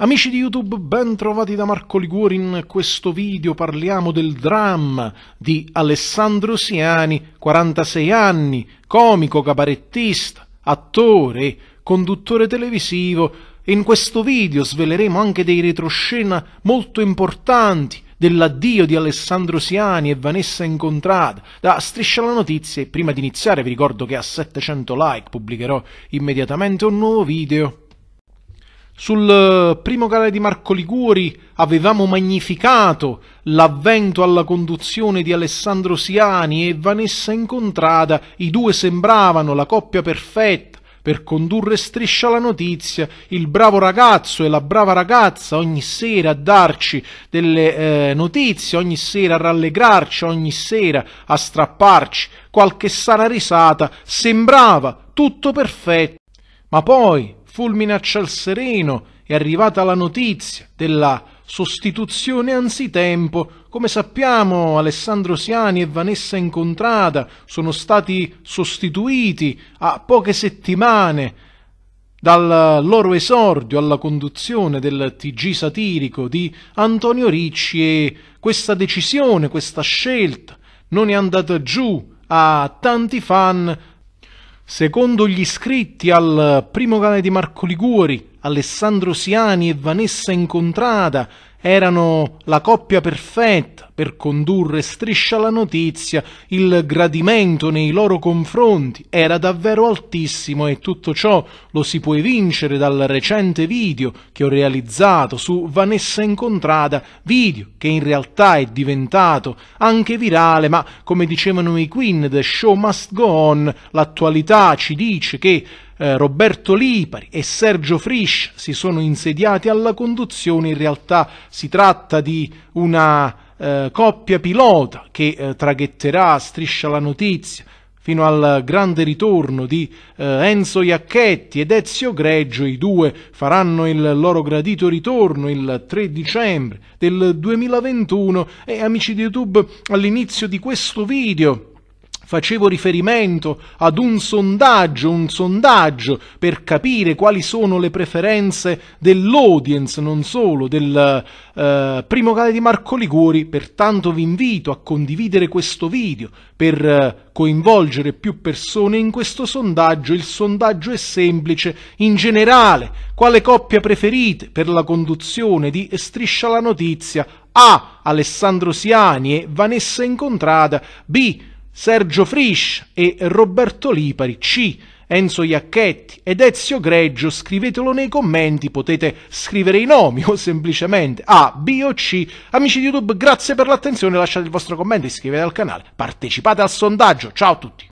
Amici di YouTube, ben trovati da Marco Liguori. In questo video parliamo del dramma di Alessandro Siani, 46 anni, comico, cabarettista, attore, conduttore televisivo. in questo video sveleremo anche dei retroscena molto importanti dell'addio di Alessandro Siani e Vanessa Incontrada da Striscia la Notizia e prima di iniziare vi ricordo che a 700 like pubblicherò immediatamente un nuovo video. Sul eh, primo canale di Marco Liguori avevamo magnificato l'avvento alla conduzione di Alessandro Siani e Vanessa Incontrada, i due sembravano la coppia perfetta per condurre striscia la notizia, il bravo ragazzo e la brava ragazza ogni sera a darci delle eh, notizie, ogni sera a rallegrarci, ogni sera a strapparci qualche sana risata, sembrava tutto perfetto, ma poi fulmine a ciel sereno è arrivata la notizia della sostituzione anzitempo. Come sappiamo, Alessandro Siani e Vanessa Incontrada sono stati sostituiti a poche settimane dal loro esordio alla conduzione del TG satirico di Antonio Ricci e questa decisione, questa scelta non è andata giù a tanti fan Secondo gli iscritti al primo cane di Marco Liguori, Alessandro Siani e Vanessa Incontrada, erano la coppia perfetta per condurre striscia la notizia, il gradimento nei loro confronti era davvero altissimo e tutto ciò lo si può evincere dal recente video che ho realizzato su Vanessa Incontrada, video che in realtà è diventato anche virale, ma come dicevano i Queen, The Show Must Go On, l'attualità ci dice che eh, Roberto Lipari e Sergio Frisch si sono insediati alla conduzione, in realtà si tratta di una eh, coppia pilota che eh, traghetterà, striscia la notizia, fino al grande ritorno di eh, Enzo Iacchetti ed Ezio Greggio, i due faranno il loro gradito ritorno il 3 dicembre del 2021 e amici di YouTube all'inizio di questo video facevo riferimento ad un sondaggio, un sondaggio per capire quali sono le preferenze dell'audience, non solo del eh, primo canale di Marco Liguori, pertanto vi invito a condividere questo video per eh, coinvolgere più persone in questo sondaggio. Il sondaggio è semplice, in generale, quale coppia preferite per la conduzione di Striscia la notizia? A. Alessandro Siani e Vanessa Incontrada, B. Sergio Frisch e Roberto Lipari, C, Enzo Iacchetti ed Ezio Greggio, scrivetelo nei commenti, potete scrivere i nomi o semplicemente A, B o C. Amici di YouTube, grazie per l'attenzione, lasciate il vostro commento, iscrivetevi al canale, partecipate al sondaggio, ciao a tutti!